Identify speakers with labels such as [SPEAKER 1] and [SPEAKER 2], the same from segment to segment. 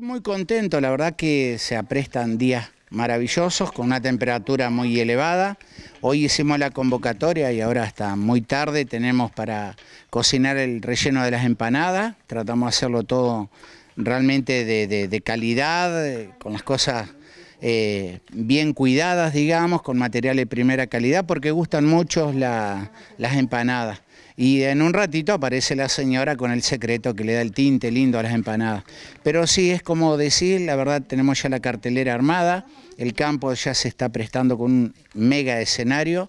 [SPEAKER 1] Muy contento, la verdad que se aprestan días maravillosos con una temperatura muy elevada. Hoy hicimos la convocatoria y ahora hasta muy tarde tenemos para cocinar el relleno de las empanadas. Tratamos de hacerlo todo realmente de, calidad, con las cosas eh, bien cuidadas, digamos, con material de primera calidad, porque gustan mucho las empanadas. Y en un ratito aparece la señora con el secreto que le da el tinte lindo a las empanadas. Pero sí, es como decir, la verdad tenemos ya la cartelera armada, el campo ya se está prestando con un mega escenario.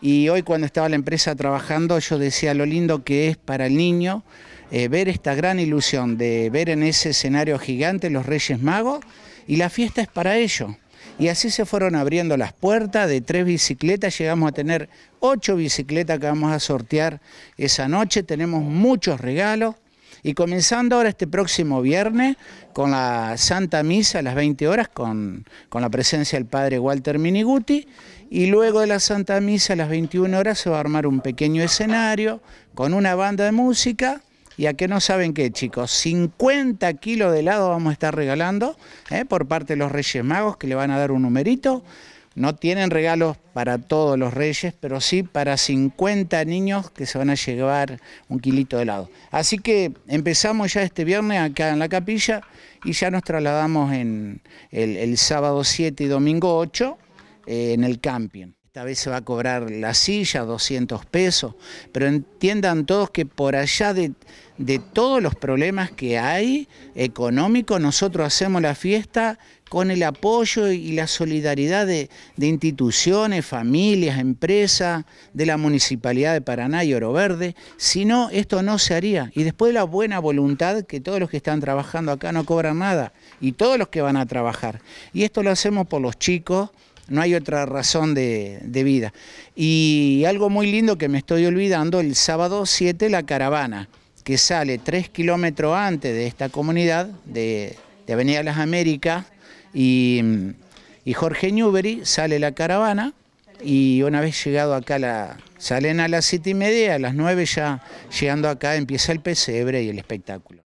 [SPEAKER 1] Y hoy cuando estaba la empresa trabajando, yo decía lo lindo que es para el niño eh, ver esta gran ilusión de ver en ese escenario gigante los Reyes Magos y la fiesta es para ellos. Y así se fueron abriendo las puertas de tres bicicletas, llegamos a tener ocho bicicletas que vamos a sortear esa noche, tenemos muchos regalos. Y comenzando ahora este próximo viernes con la Santa Misa a las 20 horas con, con la presencia del Padre Walter Miniguti y luego de la Santa Misa a las 21 horas se va a armar un pequeño escenario con una banda de música y a que no saben qué, chicos, 50 kilos de helado vamos a estar regalando ¿eh? por parte de los Reyes Magos, que le van a dar un numerito. No tienen regalos para todos los reyes, pero sí para 50 niños que se van a llevar un kilito de helado. Así que empezamos ya este viernes acá en la capilla y ya nos trasladamos en el, sábado 7 y domingo 8 eh, en el camping. Esta vez se va a cobrar la silla, 200 pesos, pero entiendan todos que por allá de, todos los problemas que hay económicos, nosotros hacemos la fiesta con el apoyo y la solidaridad de, de instituciones, familias, empresas, de la Municipalidad de Paraná y Oro Verde. Si no, esto no se haría. Y después la buena voluntad que todos los que están trabajando acá no cobran nada y todos los que van a trabajar. Y esto lo hacemos por los chicos no hay otra razón de, vida. Y algo muy lindo que me estoy olvidando, el sábado 7 la caravana, que sale 3 kilómetros antes de esta comunidad, de, de Avenida Las Américas, y, Jorge Newbery sale la caravana, y una vez llegado acá, la, salen a las 7 y media, a las 9 ya llegando acá empieza el pesebre y el espectáculo.